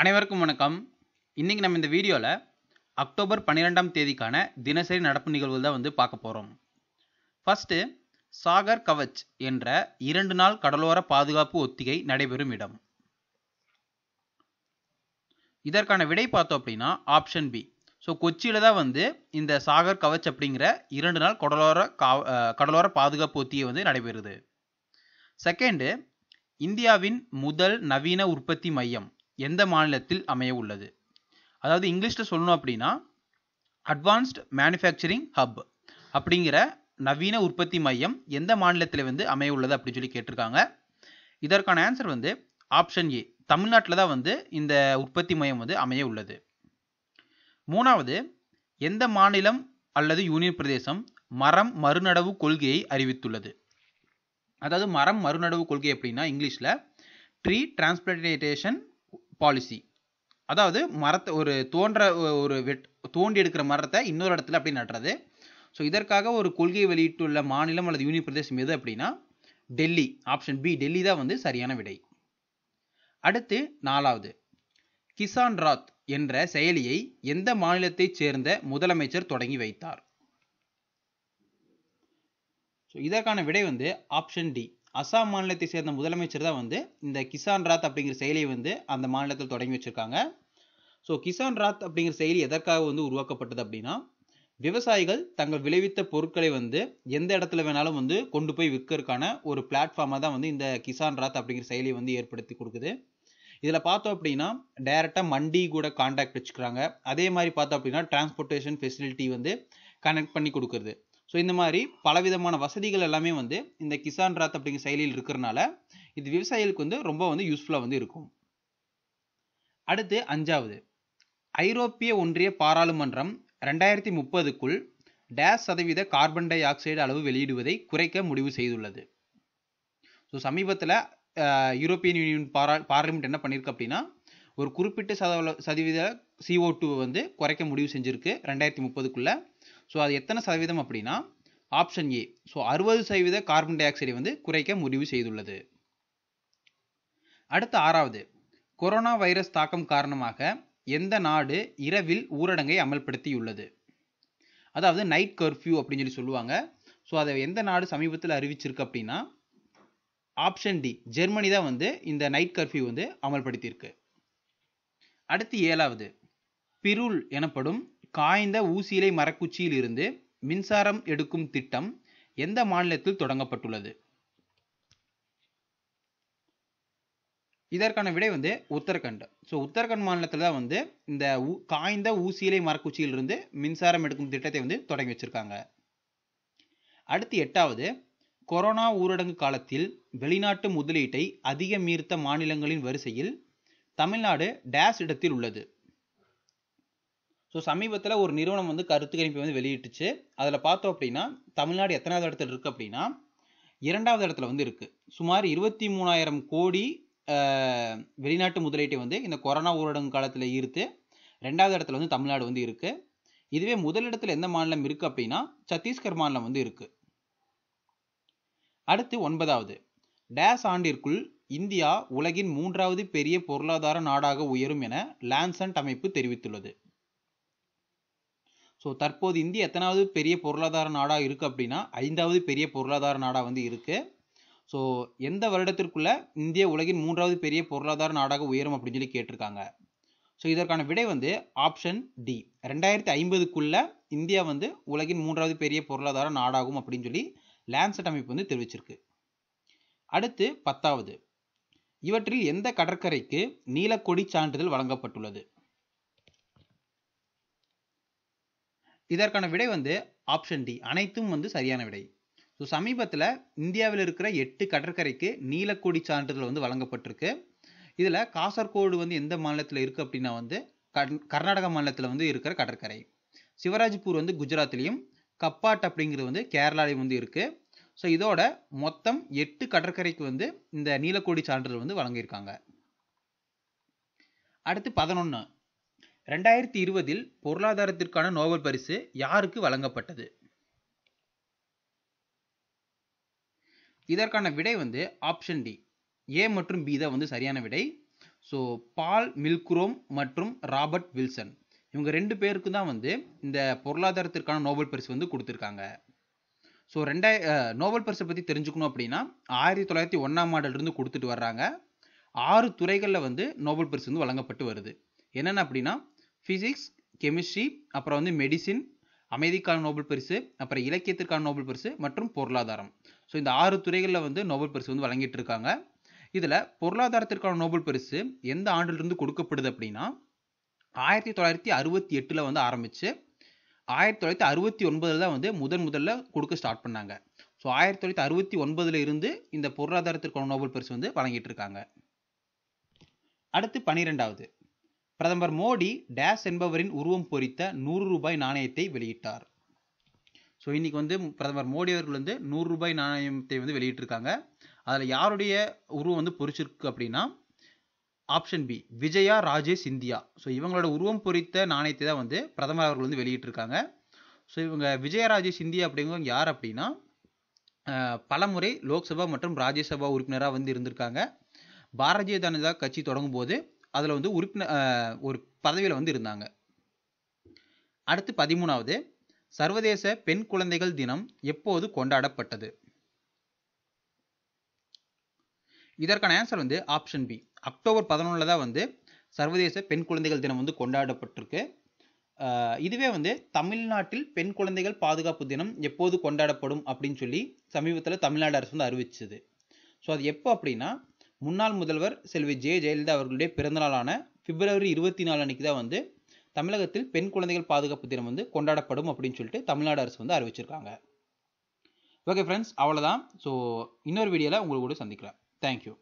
அனைவருக்கும் வணக்கம் இன்றைக்கி நம்ம இந்த வீடியோவில் அக்டோபர் பன்னிரெண்டாம் தேதிக்கான தினசரி நடப்பு நிகழ்வுகள் தான் வந்து பார்க்க போகிறோம் ஃபஸ்ட்டு சாகர் கவச் என்ற இரண்டு நாள் கடலோர பாதுகாப்பு ஒத்திகை நடைபெறும் இடம் இதற்கான விடை பார்த்தோம் அப்படின்னா ஆப்ஷன் பி ஸோ கொச்சியில் தான் வந்து இந்த சாகர் கவச் அப்படிங்கிற இரண்டு நாள் கடலோர கடலோர பாதுகாப்பு ஒத்திகை வந்து நடைபெறுது செகண்டு இந்தியாவின் முதல் நவீன உற்பத்தி மையம் எந்த மாநிலத்தில் அமைய உள்ளது அதாவது இங்கிலீஷில் சொல்லணும் அப்படின்னா அட்வான்ஸ்ட் மேனுஃபேக்சரிங் ஹப் அப்படிங்கிற நவீன உற்பத்தி மையம் எந்த மாநிலத்தில் வந்து அமைய உள்ளது அப்படின்னு சொல்லி கேட்டிருக்காங்க இதற்கான ஆன்சர் வந்து ஆப்ஷன் ஏ தமிழ்நாட்டில் தான் வந்து இந்த உற்பத்தி மையம் வந்து அமைய உள்ளது மூணாவது எந்த மாநிலம் அல்லது யூனியன் பிரதேசம் மரம் மறுநடவு கொள்கையை அறிவித்துள்ளது அதாவது மரம் மறுநடவு கொள்கை அப்படின்னா இங்கிலீஷில் ட்ரீ டிரான்ஸ்பிளேட்டேஷன் பாலிசி அதாவது மரத்தை ஒரு தோன்ற ஒரு வெட் தோண்டி எடுக்கிற மரத்தை இன்னொரு இடத்துல அப்படி நடுறது ஸோ இதற்காக ஒரு கொள்கை வெளியிட்டுள்ள மாநிலம் அல்லது யூனியன் பிரதேசம் எது அப்படின்னா டெல்லி ஆப்ஷன் பி டெல்லி தான் வந்து சரியான விடை அடுத்து நாலாவது கிசான் ராத் என்ற செயலியை எந்த மாநிலத்தைச் சேர்ந்த முதலமைச்சர் தொடங்கி வைத்தார் ஸோ இதற்கான விடை வந்து ஆப்ஷன் டி அசாம் மாநிலத்தை சேர்ந்த முதலமைச்சர் தான் வந்து இந்த கிசான் ராத் அப்படிங்கிற செயலியை வந்து அந்த மாநிலத்தில் தொடங்கி வச்சுருக்காங்க ஸோ கிசான் ராத் அப்படிங்கிற செயலி எதற்காக வந்து உருவாக்கப்பட்டது அப்படின்னா விவசாயிகள் தங்கள் விளைவித்த பொருட்களை வந்து எந்த இடத்துல வேணாலும் வந்து கொண்டு போய் விற்கிறதுக்கான ஒரு பிளாட்ஃபார்மாக தான் வந்து இந்த கிசான் ராத் அப்படிங்கிற செயலியை வந்து ஏற்படுத்தி கொடுக்குது இதில் பார்த்தோம் அப்படின்னா டைரெக்டாக மண்டி கூட காண்டாக்ட் வச்சுக்கிறாங்க அதே மாதிரி பார்த்தோம் அப்படின்னா டிரான்ஸ்போர்ட்டேஷன் ஃபெசிலிட்டி வந்து கனெக்ட் பண்ணி கொடுக்குறது ஸோ இந்த மாதிரி பலவிதமான வசதிகள் எல்லாமே வந்து இந்த கிசான் ராத் அப்படிங்கிற செயலியில் இருக்கிறனால இது விவசாயிகளுக்கு வந்து ரொம்ப வந்து யூஸ்ஃபுல்லாக வந்து இருக்கும் அடுத்து அஞ்சாவது ஐரோப்பிய ஒன்றிய பாராளுமன்றம் ரெண்டாயிரத்தி முப்பதுக்குள் டேஸ் சதவீத கார்பன் டை ஆக்சைடு அளவு வெளியிடுவதை குறைக்க முடிவு செய்துள்ளது ஸோ சமீபத்தில் யூரோப்பியன் யூனியன் பாரா பார்லிமெண்ட் என்ன பண்ணியிருக்கு அப்படின்னா ஒரு குறிப்பிட்ட சதவீத சதவீத சிஓ டூ வந்து குறைக்க முடிவு செஞ்சுருக்கு ரெண்டாயிரத்தி முப்பதுக்குள்ளே ஸோ அது எத்தனை சதவீதம் அப்படின்னா ஆப்ஷன் ஏ ஸோ அறுபது சதவீத கார்பன் டை ஆக்சைடை வந்து குறைக்க முடிவு செய்துள்ளது அடுத்த ஆறாவது கொரோனா வைரஸ் தாக்கம் காரணமாக எந்த நாடு இரவில் ஊரடங்கை அமல்படுத்தியுள்ளது அதாவது நைட் கர்ஃப்யூ அப்படின்னு சொல்லி சொல்லுவாங்க ஸோ அதை எந்த நாடு சமீபத்தில் அறிவிச்சிருக்கு அப்படின்னா ஆப்ஷன் டி ஜெர்மனி தான் வந்து இந்த நைட் கர்ஃப்யூ வந்து அமல்படுத்தியிருக்கு அடுத்து ஏழாவது பிருள் எனப்படும் காய்ந்த ஊசியிலை மரக்குச்சியில் இருந்து மின்சாரம் எடுக்கும் திட்டம் எந்த மாநிலத்தில் தொடங்கப்பட்டுள்ளது இதற்கான விடை வந்து உத்தரகண்ட் ஸோ உத்தரகண்ட் மாநிலத்தில் தான் வந்து இந்த காய்ந்த ஊசியிலை மரக்குச்சியிலிருந்து மின்சாரம் எடுக்கும் திட்டத்தை வந்து தொடங்கி வச்சுருக்காங்க அடுத்து எட்டாவது கொரோனா ஊரடங்கு காலத்தில் வெளிநாட்டு முதலீட்டை அதிகம் ஈர்த்த மாநிலங்களின் வரிசையில் தமிழ்நாடு டேஸ் இடத்தில் உள்ளது ஸோ சமீபத்தில் ஒரு நிறுவனம் வந்து கருத்து கணிப்பை வந்து வெளியிட்டுச்சு அதில் பார்த்தோம் அப்படின்னா தமிழ்நாடு எத்தனாவது இடத்துல இருக்குது அப்படின்னா இரண்டாவது இடத்துல வந்து இருக்குது சுமார் இருபத்தி மூணாயிரம் கோடி வெளிநாட்டு முதலீட்டை வந்து இந்த கொரோனா ஊரடங்கு காலத்தில் ஈர்த்து ரெண்டாவது இடத்துல வந்து தமிழ்நாடு வந்து இருக்குது இதுவே முதலிடத்தில் எந்த மாநிலம் இருக்குது அப்படின்னா சத்தீஸ்கர் மாநிலம் வந்து இருக்குது அடுத்து ஒன்பதாவது டேஸ் ஆண்டிற்குள் இந்தியா உலகின் மூன்றாவது பெரிய பொருளாதார நாடாக உயரும் என லான்சன்ட் அமைப்பு தெரிவித்துள்ளது ஸோ தற்போது இந்தியா எத்தனாவது பெரிய பொருளாதார நாடாக இருக்குது அப்படின்னா ஐந்தாவது பெரிய பொருளாதார நாடாக வந்து இருக்குது ஸோ எந்த வருடத்திற்குள்ளே இந்தியா உலகின் மூன்றாவது பெரிய பொருளாதார நாடாக உயரும் அப்படின்னு சொல்லி கேட்டிருக்காங்க ஸோ இதற்கான விடை வந்து ஆப்ஷன் டி ரெண்டாயிரத்தி ஐம்பதுக்குள்ளே இந்தியா வந்து உலகின் மூன்றாவது பெரிய பொருளாதார நாடாகும் அப்படின்னு சொல்லி லேண்ட்செட் அமைப்பு வந்து தெரிவிச்சிருக்கு அடுத்து பத்தாவது இவற்றில் எந்த கடற்கரைக்கு நீலக்கொடி சான்றிதழ் வழங்கப்பட்டுள்ளது இதற்கான விடை வந்து ஆப்ஷன் டி அனைத்தும் வந்து சரியான விடை ஸோ சமீபத்தில் இந்தியாவில் இருக்கிற எட்டு கடற்கரைக்கு நீலக்கொடி சான்றிதழ் வந்து வழங்கப்பட்டிருக்கு இதில் காசர்கோடு வந்து எந்த மாநிலத்தில் இருக்குது அப்படின்னா வந்து கர்நாடக மாநிலத்தில் வந்து இருக்கிற கடற்கரை சிவராஜ்பூர் வந்து குஜராத்லேயும் கப்பாட் அப்படிங்கிறது வந்து கேரளாலையும் வந்து இருக்குது ஸோ இதோட மொத்தம் எட்டு கடற்கரைக்கு வந்து இந்த நீலக்கோடி சான்றிதழ் வந்து வழங்கியிருக்காங்க அடுத்து பதினொன்று ரெண்டாயிரத்தி இருபதில் பொருளாதாரத்திற்கான நோபல் பரிசு யாருக்கு வழங்கப்பட்டது இதற்கான விடை வந்து ஆப்ஷன் டி ஏ மற்றும் பி தான் வந்து சரியான விடை ஸோ பால் மில்க்ரோம் மற்றும் ராபர்ட் வில்சன் இவங்க ரெண்டு பேருக்கு தான் வந்து இந்த பொருளாதாரத்திற்கான நோபல் பரிசு வந்து கொடுத்துருக்காங்க ஸோ ரெண்டாய் நோபல் பரிசை பற்றி தெரிஞ்சுக்கணும் அப்படின்னா ஆயிரத்தி தொள்ளாயிரத்தி ஒன்றாம் ஆண்டிலிருந்து கொடுத்துட்டு வர்றாங்க ஆறு துறைகளில் வந்து நோபல் பரிசு வந்து வழங்கப்பட்டு வருது என்னென்ன அப்படின்னா ஃபிசிக்ஸ் கெமிஸ்ட்ரி அப்புறம் வந்து மெடிசின் அமைதிக்கான நோபல் பரிசு அப்புறம் இலக்கியத்திற்கான நோபல் பரிசு மற்றும் பொருளாதாரம் ஸோ இந்த ஆறு துறைகளில் வந்து நோபல் பரிசு வந்து வழங்கிட்டு இருக்காங்க இதில் பொருளாதாரத்திற்கான நோபல் பரிசு எந்த ஆண்டிலிருந்து கொடுக்கப்படுது அப்படின்னா ஆயிரத்தி தொள்ளாயிரத்தி அறுபத்தி எட்டில் வந்து ஆரம்பித்து ஆயிரத்தி தொள்ளாயிரத்தி அறுபத்தி ஒன்பதில் தான் வந்து முதன் முதல்ல கொடுக்க ஸ்டார்ட் பண்ணாங்க ஸோ ஆயிரத்தி தொள்ளாயிரத்தி அறுபத்தி ஒன்பதில் இருந்து இந்த பொருளாதாரத்திற்கான நோபல் பரிசு வந்து வழங்கிட்டு இருக்காங்க அடுத்து பனிரெண்டாவது பிரதமர் மோடி டேஸ் என்பவரின் உருவம் பொறித்த நூறு ரூபாய் நாணயத்தை வெளியிட்டார் ஸோ இன்றைக்கி வந்து பிரதமர் மோடி அவர்கள் வந்து நூறு ரூபாய் நாணயத்தை வந்து வெளியிட்டிருக்காங்க அதில் யாருடைய உருவம் வந்து பொறிச்சிருக்கு அப்படின்னா option B Vijaya Rajesh India so இவங்களோட உருவம் பொறித்த நாணயத்தை தான் வந்து பிரதமர் அவர்கள் வந்து வெளியிட்டிருக்காங்க ஸோ இவங்க விஜயா ராஜேஷ் இந்தியா அப்படிங்கிறவங்க யார் அப்படின்னா பலமுறை லோக்சபா மற்றும் ராஜ்யசபா உறுப்பினராக வந்து இருந்திருக்காங்க பாரதிய ஜனதா கட்சி தொடங்கும் போது அதில் வந்து உறுப்பினர் ஒரு பதவியில் வந்து இருந்தாங்க அடுத்து பதிமூணாவது சர்வதேச பெண் குழந்தைகள் தினம் எப்போது கொண்டாடப்பட்டது இதற்கான ஆன்சர் வந்து ஆப்ஷன் பி அக்டோபர் பதினொன்றில் தான் வந்து சர்வதேச பெண் குழந்தைகள் தினம் வந்து கொண்டாடப்பட்டிருக்கு இதுவே வந்து தமிழ்நாட்டில் பெண் குழந்தைகள் பாதுகாப்பு தினம் எப்போது கொண்டாடப்படும் அப்படின்னு சொல்லி சமீபத்தில் தமிழ்நாடு அரசு வந்து அறிவிச்சது ஸோ அது எப்போ அப்படின்னா முன்னாள் முதல்வர் செல்வி ஜெ ஜெயலலிதா அவர்களுடைய பிறந்தநாளான பிப்ரவரி இருபத்தி நாலு அன்னைக்கு தான் வந்து தமிழகத்தில் பெண் குழந்தைகள் பாதுகாப்பு தினம் வந்து கொண்டாடப்படும் அப்படின்னு சொல்லிட்டு தமிழ்நாடு அரசு வந்து அறிவிச்சிருக்காங்க ஓகே ஃப்ரெண்ட்ஸ் அவ்வளோதான் ஸோ இன்னொரு வீடியோவில் உங்களுக்கு கூட சந்திக்கிறேன் தேங்க்யூ